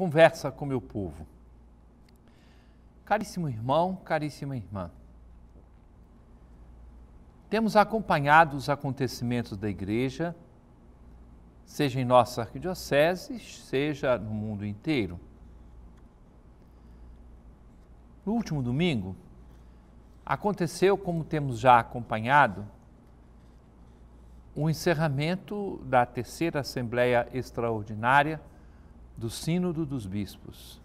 conversa com meu povo. Caríssimo irmão, caríssima irmã, temos acompanhado os acontecimentos da igreja, seja em nossa arquidiocese, seja no mundo inteiro. No último domingo, aconteceu, como temos já acompanhado, o encerramento da terceira Assembleia Extraordinária do Sínodo dos Bispos,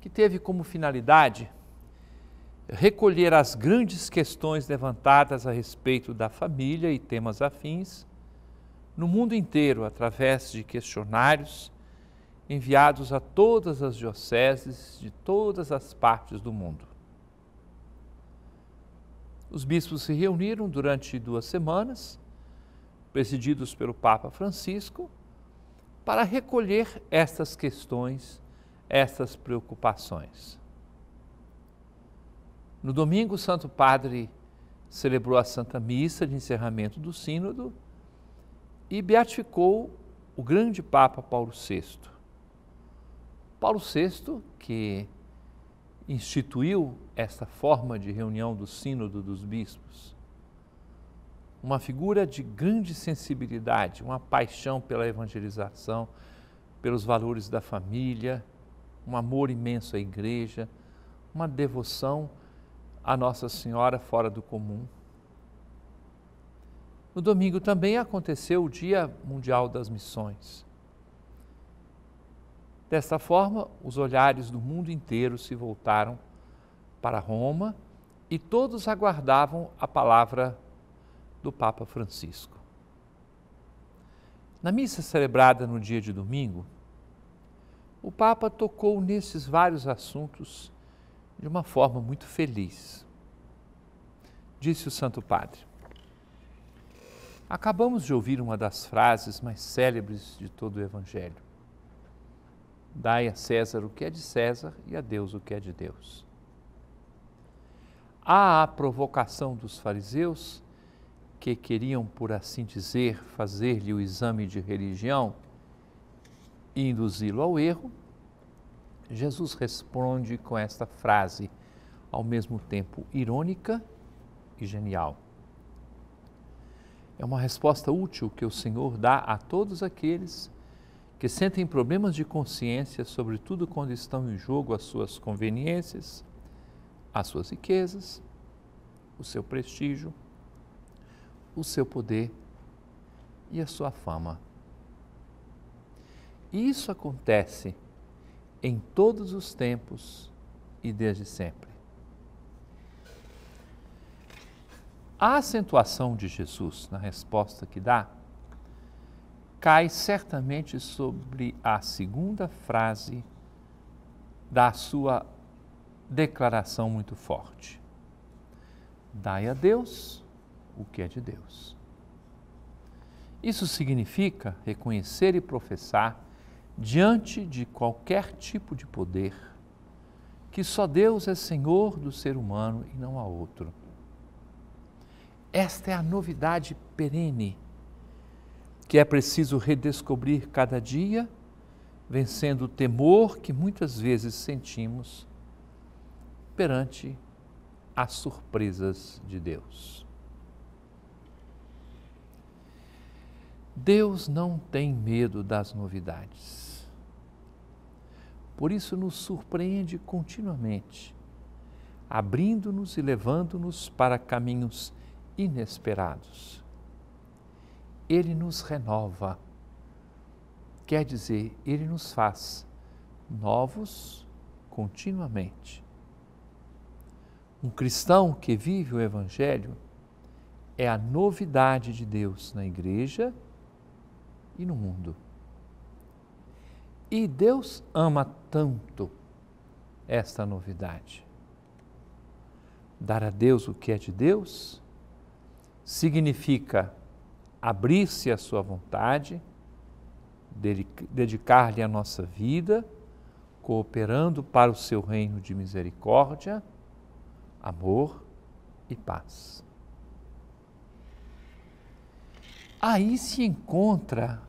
que teve como finalidade recolher as grandes questões levantadas a respeito da família e temas afins no mundo inteiro através de questionários enviados a todas as dioceses de todas as partes do mundo. Os bispos se reuniram durante duas semanas, presididos pelo Papa Francisco, para recolher estas questões, estas preocupações. No domingo, o Santo Padre celebrou a Santa Missa de encerramento do Sínodo e beatificou o grande Papa Paulo VI. Paulo VI, que instituiu esta forma de reunião do Sínodo dos Bispos, uma figura de grande sensibilidade, uma paixão pela evangelização, pelos valores da família, um amor imenso à igreja, uma devoção à Nossa Senhora fora do comum. No domingo também aconteceu o Dia Mundial das Missões. Desta forma, os olhares do mundo inteiro se voltaram para Roma e todos aguardavam a palavra do Papa Francisco. Na missa celebrada no dia de domingo, o Papa tocou nesses vários assuntos de uma forma muito feliz. Disse o Santo Padre: Acabamos de ouvir uma das frases mais célebres de todo o Evangelho. Dai a César o que é de César e a Deus o que é de Deus. Há a provocação dos fariseus porque queriam, por assim dizer, fazer-lhe o exame de religião e induzi-lo ao erro, Jesus responde com esta frase, ao mesmo tempo irônica e genial. É uma resposta útil que o Senhor dá a todos aqueles que sentem problemas de consciência, sobretudo quando estão em jogo as suas conveniências, as suas riquezas, o seu prestígio o seu poder e a sua fama. Isso acontece em todos os tempos e desde sempre. A acentuação de Jesus na resposta que dá cai certamente sobre a segunda frase da sua declaração muito forte. Dai a Deus o que é de Deus. Isso significa reconhecer e professar diante de qualquer tipo de poder que só Deus é Senhor do ser humano e não há outro. Esta é a novidade perene que é preciso redescobrir cada dia, vencendo o temor que muitas vezes sentimos perante as surpresas de Deus. Deus não tem medo das novidades. Por isso nos surpreende continuamente, abrindo-nos e levando-nos para caminhos inesperados. Ele nos renova, quer dizer, ele nos faz novos continuamente. Um cristão que vive o Evangelho é a novidade de Deus na igreja e no mundo. E Deus ama tanto esta novidade. Dar a Deus o que é de Deus significa abrir-se à sua vontade, dedicar-lhe a nossa vida, cooperando para o seu reino de misericórdia, amor e paz. Aí se encontra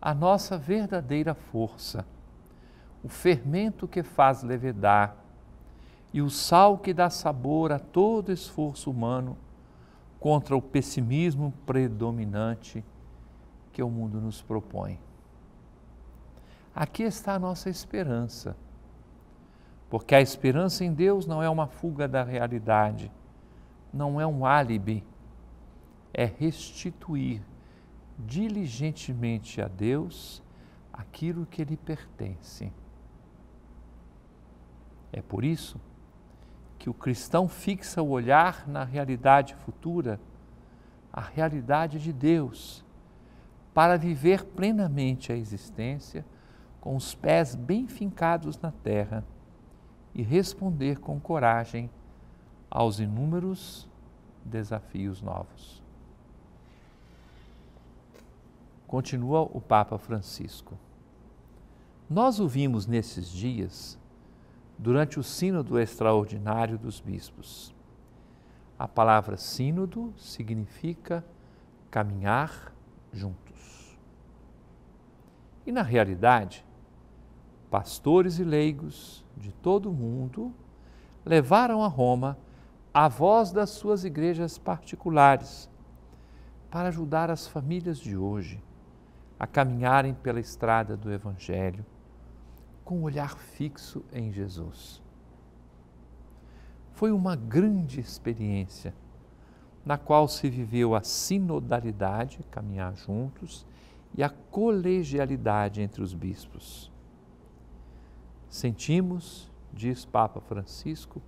a nossa verdadeira força, o fermento que faz levedar e o sal que dá sabor a todo esforço humano contra o pessimismo predominante que o mundo nos propõe. Aqui está a nossa esperança, porque a esperança em Deus não é uma fuga da realidade, não é um álibi, é restituir diligentemente a Deus aquilo que lhe pertence. É por isso que o cristão fixa o olhar na realidade futura, a realidade de Deus, para viver plenamente a existência com os pés bem fincados na terra e responder com coragem aos inúmeros desafios novos. Continua o Papa Francisco. Nós o vimos nesses dias durante o Sínodo Extraordinário dos Bispos. A palavra Sínodo significa caminhar juntos. E na realidade, pastores e leigos de todo o mundo levaram a Roma a voz das suas igrejas particulares para ajudar as famílias de hoje a caminharem pela estrada do Evangelho com o um olhar fixo em Jesus. Foi uma grande experiência na qual se viveu a sinodalidade, caminhar juntos, e a colegialidade entre os bispos. Sentimos, diz Papa Francisco,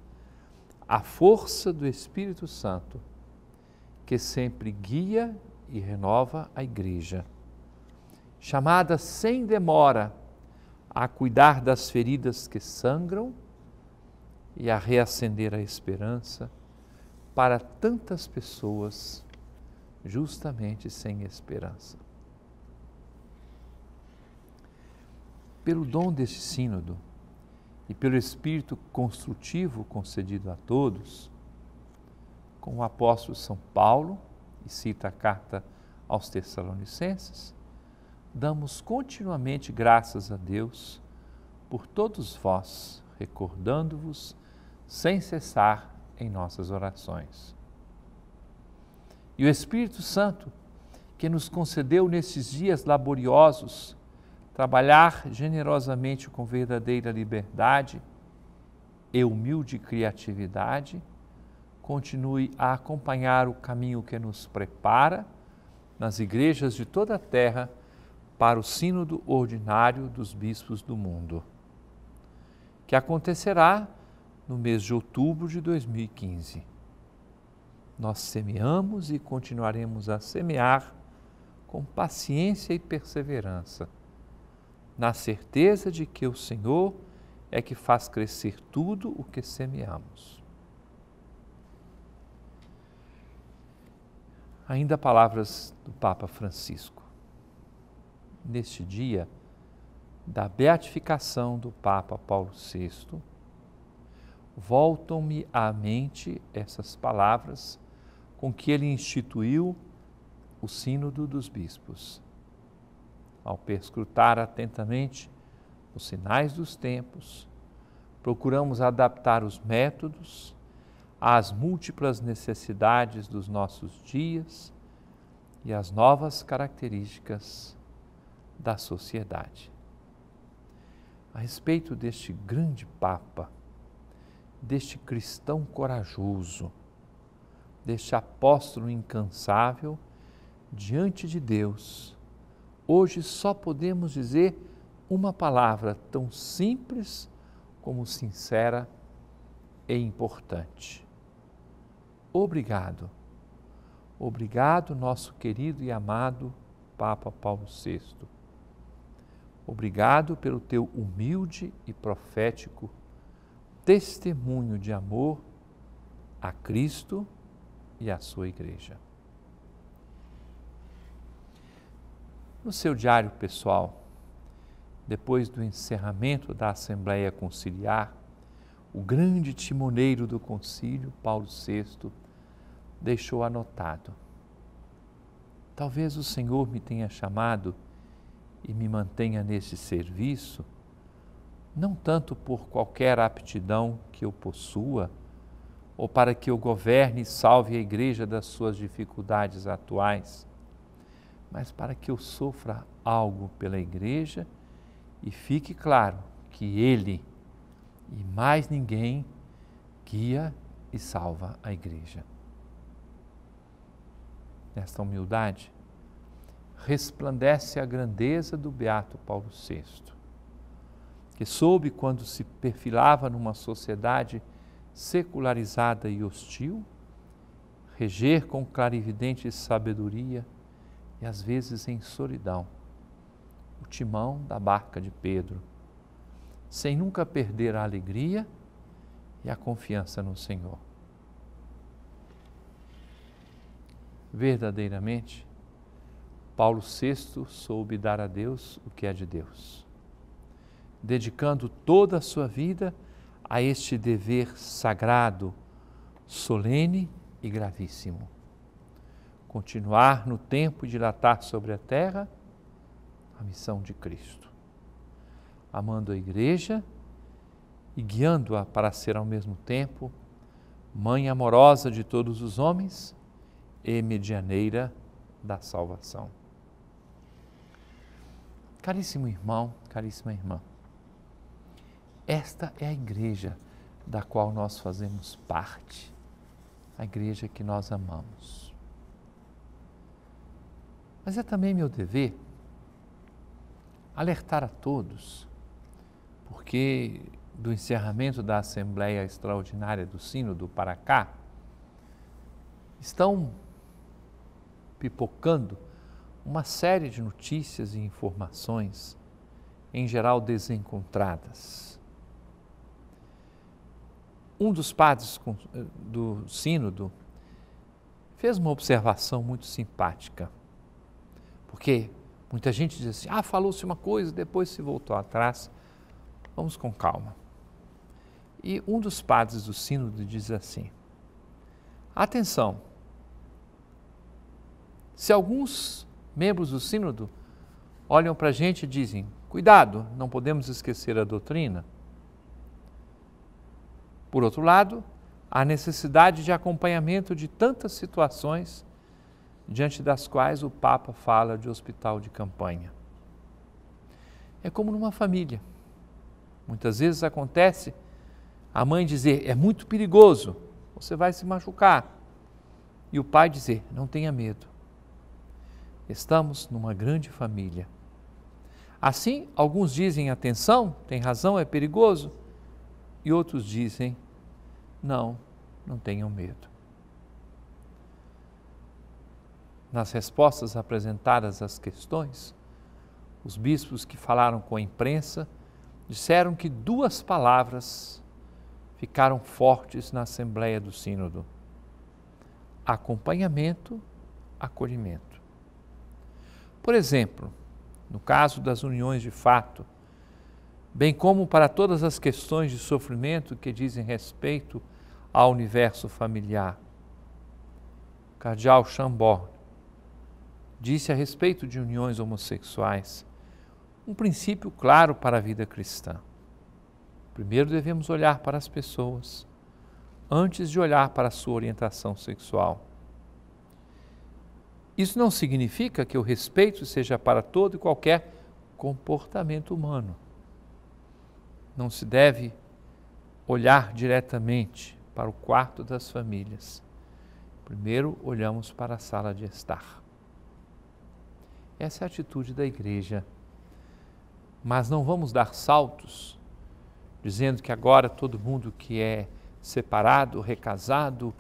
a força do Espírito Santo, que sempre guia e renova a Igreja chamada sem demora a cuidar das feridas que sangram e a reacender a esperança para tantas pessoas justamente sem esperança. Pelo dom deste sínodo e pelo espírito construtivo concedido a todos, com o apóstolo São Paulo, e cita a carta aos Tessalonicenses, damos continuamente graças a Deus por todos vós, recordando-vos sem cessar em nossas orações. E o Espírito Santo, que nos concedeu nesses dias laboriosos trabalhar generosamente com verdadeira liberdade e humilde criatividade, continue a acompanhar o caminho que nos prepara nas igrejas de toda a terra para o Sínodo Ordinário dos Bispos do Mundo, que acontecerá no mês de outubro de 2015. Nós semeamos e continuaremos a semear com paciência e perseverança, na certeza de que o Senhor é que faz crescer tudo o que semeamos. Ainda palavras do Papa Francisco neste dia da beatificação do Papa Paulo VI, voltam-me à mente essas palavras com que ele instituiu o Sínodo dos Bispos. Ao perscrutar atentamente os sinais dos tempos, procuramos adaptar os métodos às múltiplas necessidades dos nossos dias e às novas características da sociedade. A respeito deste grande Papa, deste cristão corajoso, deste apóstolo incansável, diante de Deus, hoje só podemos dizer uma palavra tão simples como sincera e importante. Obrigado. Obrigado, nosso querido e amado Papa Paulo VI Obrigado pelo teu humilde e profético testemunho de amor a Cristo e à sua igreja. No seu diário pessoal, depois do encerramento da Assembleia Conciliar, o grande timoneiro do concílio, Paulo VI, deixou anotado: Talvez o Senhor me tenha chamado e me mantenha nesse serviço, não tanto por qualquer aptidão que eu possua, ou para que eu governe e salve a igreja das suas dificuldades atuais, mas para que eu sofra algo pela igreja e fique claro que Ele e mais ninguém guia e salva a igreja. Nesta humildade, resplandece a grandeza do beato Paulo VI, que soube, quando se perfilava numa sociedade secularizada e hostil, reger com clarividente sabedoria e às vezes em solidão o timão da barca de Pedro, sem nunca perder a alegria e a confiança no Senhor. Verdadeiramente, Paulo VI soube dar a Deus o que é de Deus, dedicando toda a sua vida a este dever sagrado, solene e gravíssimo. Continuar no tempo e dilatar sobre a terra a missão de Cristo, amando a Igreja e guiando-a para ser ao mesmo tempo mãe amorosa de todos os homens e medianeira da salvação. Caríssimo irmão, caríssima irmã, esta é a igreja da qual nós fazemos parte, a igreja que nós amamos. Mas é também meu dever alertar a todos, porque do encerramento da Assembleia Extraordinária do Sínodo para cá, estão pipocando uma série de notícias e informações, em geral desencontradas. Um dos padres do Sínodo fez uma observação muito simpática, porque muita gente diz assim: ah, falou-se uma coisa, depois se voltou atrás. Vamos com calma. E um dos padres do Sínodo diz assim: atenção, se alguns membros do Sínodo, olham para a gente e dizem: cuidado, não podemos esquecer a doutrina. Por outro lado, há necessidade de acompanhamento de tantas situações diante das quais o Papa fala de hospital de campanha. É como numa família. Muitas vezes acontece a mãe dizer: é muito perigoso, você vai se machucar. E o pai dizer: não tenha medo, Estamos numa grande família. Assim, alguns dizem: atenção, tem razão, é perigoso. E outros dizem: não, não tenham medo. Nas respostas apresentadas às questões, os bispos que falaram com a imprensa disseram que duas palavras ficaram fortes na Assembleia do Sínodo: acompanhamento, acolhimento. Por exemplo, no caso das uniões de fato, bem como para todas as questões de sofrimento que dizem respeito ao universo familiar. O cardeal Chambord disse a respeito de uniões homossexuais um princípio claro para a vida cristã. Primeiro devemos olhar para as pessoas, antes de olhar para a sua orientação sexual. Isso não significa que o respeito seja para todo e qualquer comportamento humano. Não se deve olhar diretamente para o quarto das famílias. Primeiro olhamos para a sala de estar. Essa é a atitude da igreja. Mas não vamos dar saltos dizendo que agora todo mundo que é separado, recasado,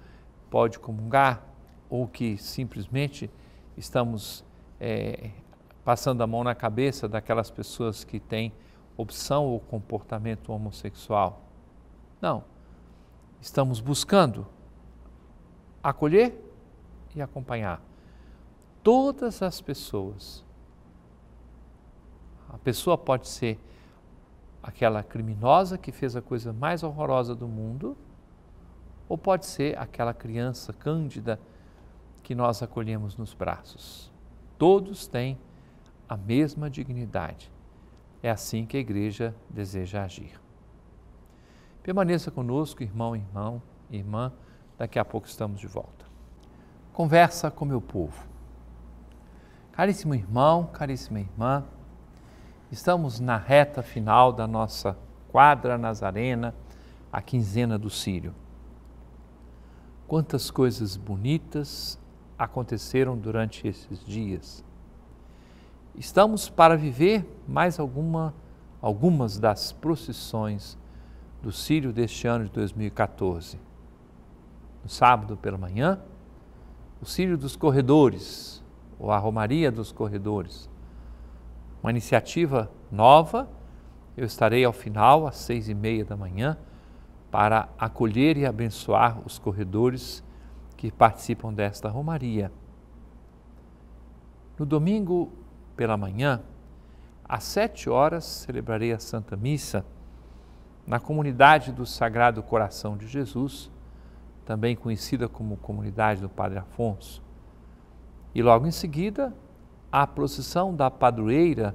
pode comungar ou que simplesmente estamos é, passando a mão na cabeça daquelas pessoas que têm opção ou comportamento homossexual. Não. Estamos buscando acolher e acompanhar todas as pessoas. A pessoa pode ser aquela criminosa que fez a coisa mais horrorosa do mundo, ou pode ser aquela criança cândida que nós acolhemos nos braços. Todos têm a mesma dignidade. É assim que a igreja deseja agir. Permaneça conosco, irmão, irmão, irmã. Daqui a pouco estamos de volta. Conversa com meu povo. Caríssimo irmão, caríssima irmã, estamos na reta final da nossa quadra nazarena, a quinzena do Sírio. Quantas coisas bonitas aconteceram durante esses dias. Estamos para viver mais alguma, algumas das procissões do Sírio deste ano de 2014. No sábado pela manhã, o Sírio dos Corredores, ou a Romaria dos Corredores, uma iniciativa nova. Eu estarei ao final, às seis e meia da manhã, para acolher e abençoar os corredores que participam desta Romaria. No domingo pela manhã, às sete horas, celebrarei a Santa Missa na comunidade do Sagrado Coração de Jesus, também conhecida como Comunidade do Padre Afonso. E logo em seguida, a procissão da padroeira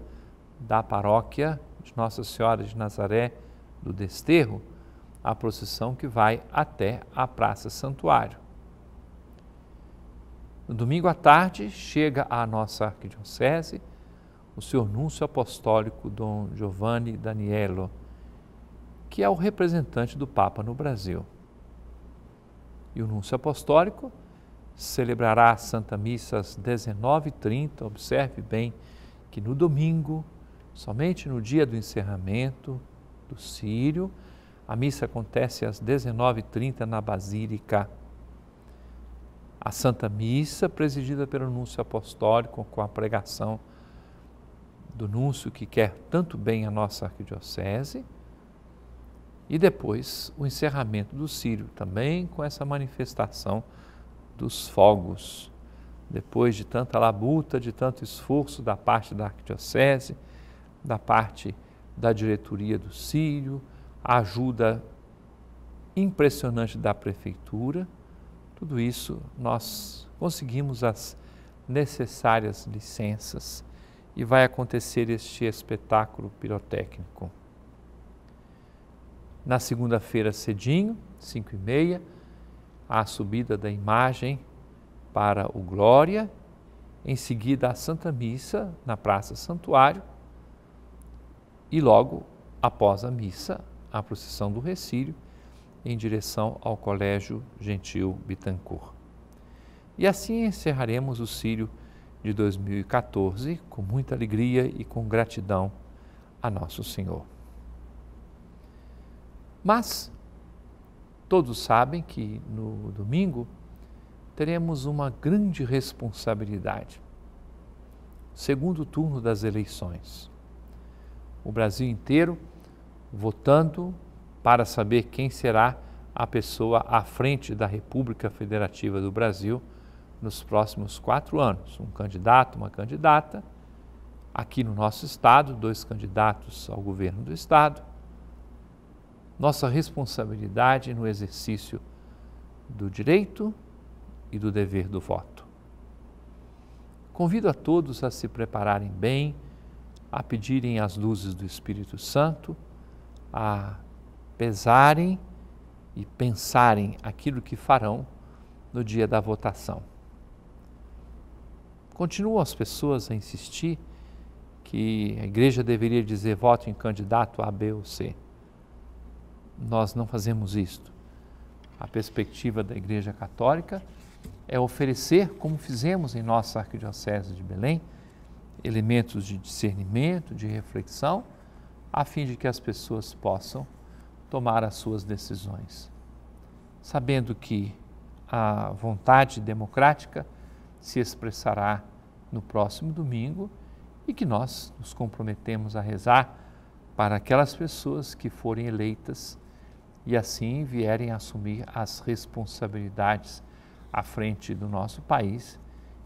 da paróquia de Nossa Senhora de Nazaré do Desterro, a procissão que vai até a Praça Santuário. No domingo à tarde, chega à nossa arquidiocese o seu nuncio apostólico Dom Giovanni Daniello, que é o representante do Papa no Brasil. E o nuncio apostólico celebrará a Santa Missa às 19h30. Observe bem que no domingo, somente no dia do encerramento do Sírio, a missa acontece às 19h30 na Basílica a Santa Missa, presidida pelo Núncio Apostólico, com a pregação do Núncio que quer tanto bem a nossa arquidiocese, e depois o encerramento do Sírio, também com essa manifestação dos fogos. Depois de tanta labuta, de tanto esforço da parte da arquidiocese, da parte da diretoria do Sírio, a ajuda impressionante da prefeitura, tudo isso nós conseguimos as necessárias licenças e vai acontecer este espetáculo pirotécnico. Na segunda-feira cedinho, 5 e meia, a subida da imagem para o Glória, em seguida a Santa Missa na Praça Santuário e logo após a missa, a procissão do Recílio em direção ao Colégio Gentil Bitancourt. E assim encerraremos o Sírio de 2014 com muita alegria e com gratidão a Nosso Senhor. Mas todos sabem que no domingo teremos uma grande responsabilidade. Segundo turno das eleições. O Brasil inteiro votando para saber quem será a pessoa à frente da República Federativa do Brasil nos próximos quatro anos. Um candidato, uma candidata, aqui no nosso estado, dois candidatos ao governo do estado. Nossa responsabilidade no exercício do direito e do dever do voto. Convido a todos a se prepararem bem, a pedirem as luzes do Espírito Santo, a pesarem e pensarem aquilo que farão no dia da votação. Continuam as pessoas a insistir que a igreja deveria dizer voto em candidato A, B ou C. Nós não fazemos isto. A perspectiva da Igreja Católica é oferecer, como fizemos em nossa Arquidiocese de Belém, elementos de discernimento, de reflexão, a fim de que as pessoas possam tomar as suas decisões, sabendo que a vontade democrática se expressará no próximo domingo e que nós nos comprometemos a rezar para aquelas pessoas que forem eleitas e assim vierem assumir as responsabilidades à frente do nosso país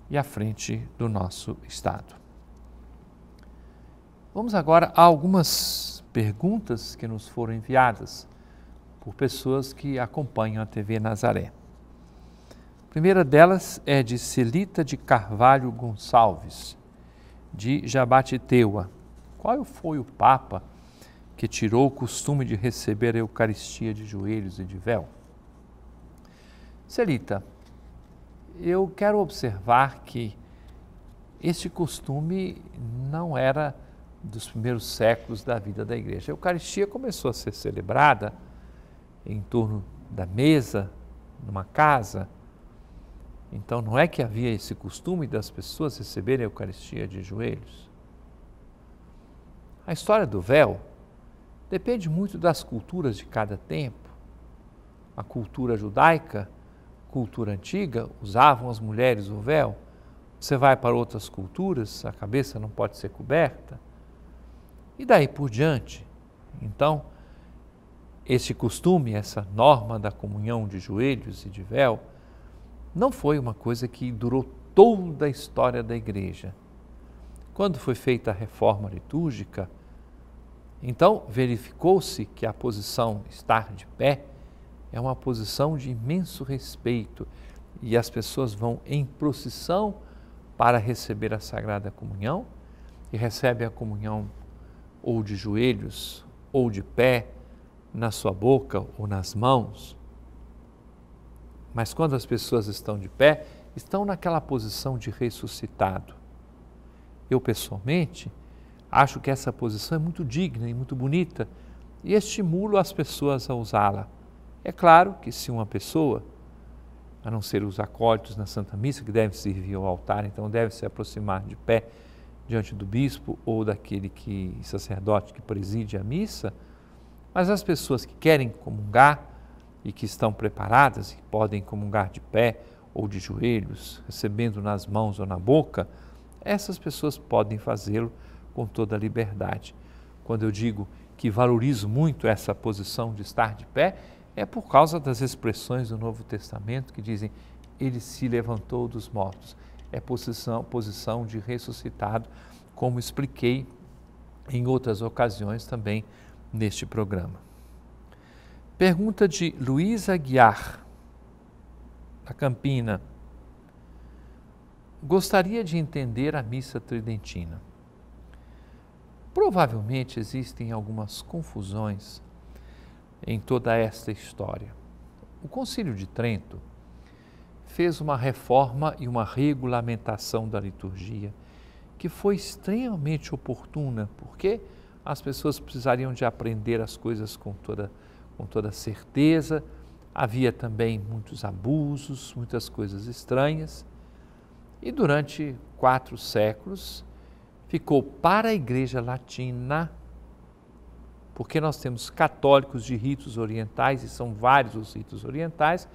e à frente do nosso Estado. Vamos agora a algumas perguntas que nos foram enviadas por pessoas que acompanham a TV Nazaré. A primeira delas é de Celita de Carvalho Gonçalves, de Jabatiteua. Qual foi o Papa que tirou o costume de receber a Eucaristia de joelhos e de véu? Celita, eu quero observar que este costume não era dos primeiros séculos da vida da igreja. A Eucaristia começou a ser celebrada em torno da mesa, numa casa. Então não é que havia esse costume das pessoas receberem a Eucaristia de joelhos. A história do véu depende muito das culturas de cada tempo. A cultura judaica, cultura antiga, usavam as mulheres o véu. Você vai para outras culturas, a cabeça não pode ser coberta. E daí por diante, então, esse costume, essa norma da comunhão de joelhos e de véu, não foi uma coisa que durou toda a história da igreja. Quando foi feita a reforma litúrgica, então verificou-se que a posição estar de pé é uma posição de imenso respeito e as pessoas vão em procissão para receber a Sagrada Comunhão e recebem a comunhão ou de joelhos, ou de pé, na sua boca ou nas mãos. Mas quando as pessoas estão de pé, estão naquela posição de ressuscitado. Eu pessoalmente acho que essa posição é muito digna e muito bonita e estimulo as pessoas a usá-la. É claro que se uma pessoa, a não ser os acólitos na Santa Missa, que devem servir ao altar, então deve se aproximar de pé, diante do bispo ou daquele que sacerdote que preside a missa, mas as pessoas que querem comungar e que estão preparadas e podem comungar de pé ou de joelhos, recebendo nas mãos ou na boca, essas pessoas podem fazê-lo com toda a liberdade. Quando eu digo que valorizo muito essa posição de estar de pé, é por causa das expressões do Novo Testamento que dizem: ele se levantou dos mortos é posição, posição de ressuscitado, como expliquei em outras ocasiões também neste programa. Pergunta de Luiz Aguiar, da Campina. Gostaria de entender a missa tridentina. Provavelmente existem algumas confusões em toda esta história. O Concílio de Trento, fez uma reforma e uma regulamentação da liturgia, que foi extremamente oportuna, porque as pessoas precisariam de aprender as coisas com toda, com toda certeza. Havia também muitos abusos, muitas coisas estranhas. E durante quatro séculos ficou para a Igreja Latina, porque nós temos católicos de ritos orientais, e são vários os ritos orientais,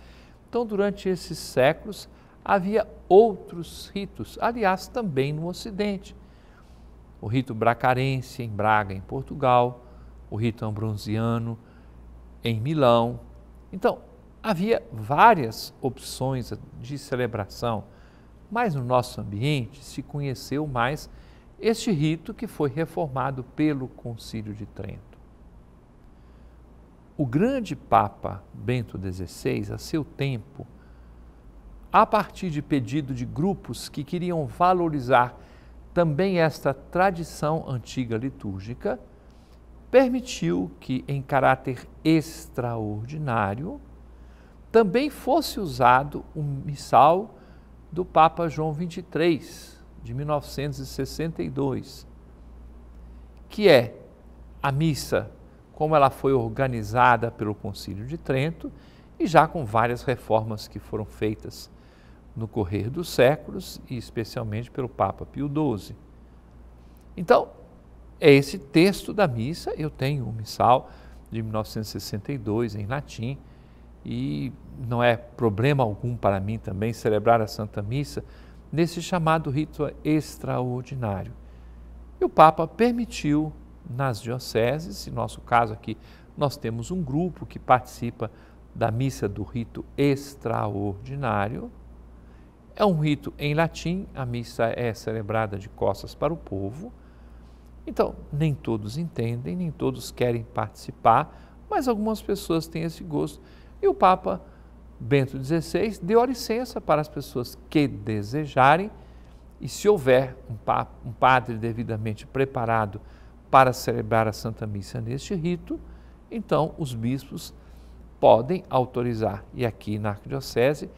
então, durante esses séculos, havia outros ritos, aliás, também no Ocidente. O rito bracarense em Braga, em Portugal, o rito ambronziano em Milão. Então, havia várias opções de celebração, mas no nosso ambiente se conheceu mais este rito que foi reformado pelo Concílio de Trento o grande Papa Bento XVI, a seu tempo, a partir de pedido de grupos que queriam valorizar também esta tradição antiga litúrgica, permitiu que, em caráter extraordinário, também fosse usado um missal do Papa João XXIII, de 1962, que é a missa como ela foi organizada pelo Concílio de Trento e já com várias reformas que foram feitas no correr dos séculos e especialmente pelo Papa Pio XII. Então, é esse texto da missa, eu tenho o um missal de 1962 em latim e não é problema algum para mim também celebrar a Santa Missa nesse chamado rito extraordinário. E o Papa permitiu nas dioceses, no nosso caso aqui, nós temos um grupo que participa da missa do rito extraordinário. É um rito em latim, a missa é celebrada de costas para o povo. Então, nem todos entendem, nem todos querem participar, mas algumas pessoas têm esse gosto. E o Papa Bento XVI deu a licença para as pessoas que desejarem, e se houver um, padre devidamente preparado para celebrar a Santa Missa neste rito, então os bispos podem autorizar. E aqui na Arquidiocese,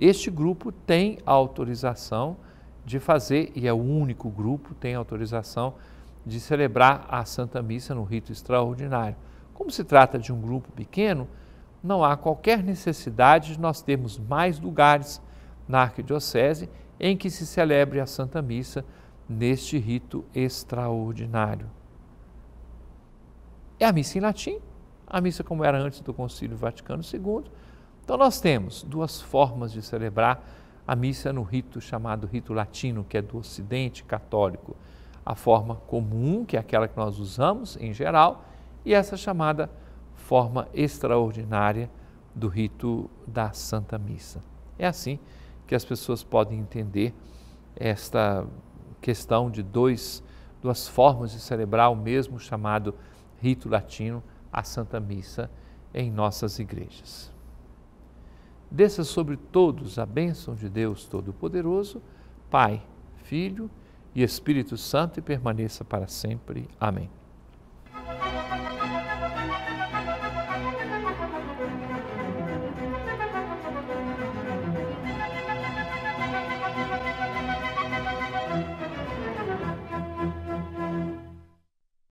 este grupo tem a autorização de fazer, e é o único grupo tem autorização de celebrar a Santa Missa no rito extraordinário. Como se trata de um grupo pequeno, não há qualquer necessidade de nós termos mais lugares na Arquidiocese em que se celebre a Santa Missa neste rito extraordinário é a missa em latim, a missa como era antes do Concílio Vaticano II. Então nós temos duas formas de celebrar a missa no rito chamado rito latino, que é do Ocidente católico, a forma comum, que é aquela que nós usamos em geral, e essa chamada forma extraordinária do rito da Santa Missa. É assim que as pessoas podem entender esta questão de dois, duas formas de celebrar o mesmo chamado rito latino, a Santa Missa em nossas igrejas. Desça sobre todos a bênção de Deus Todo-Poderoso, Pai, Filho e Espírito Santo e permaneça para sempre. Amém.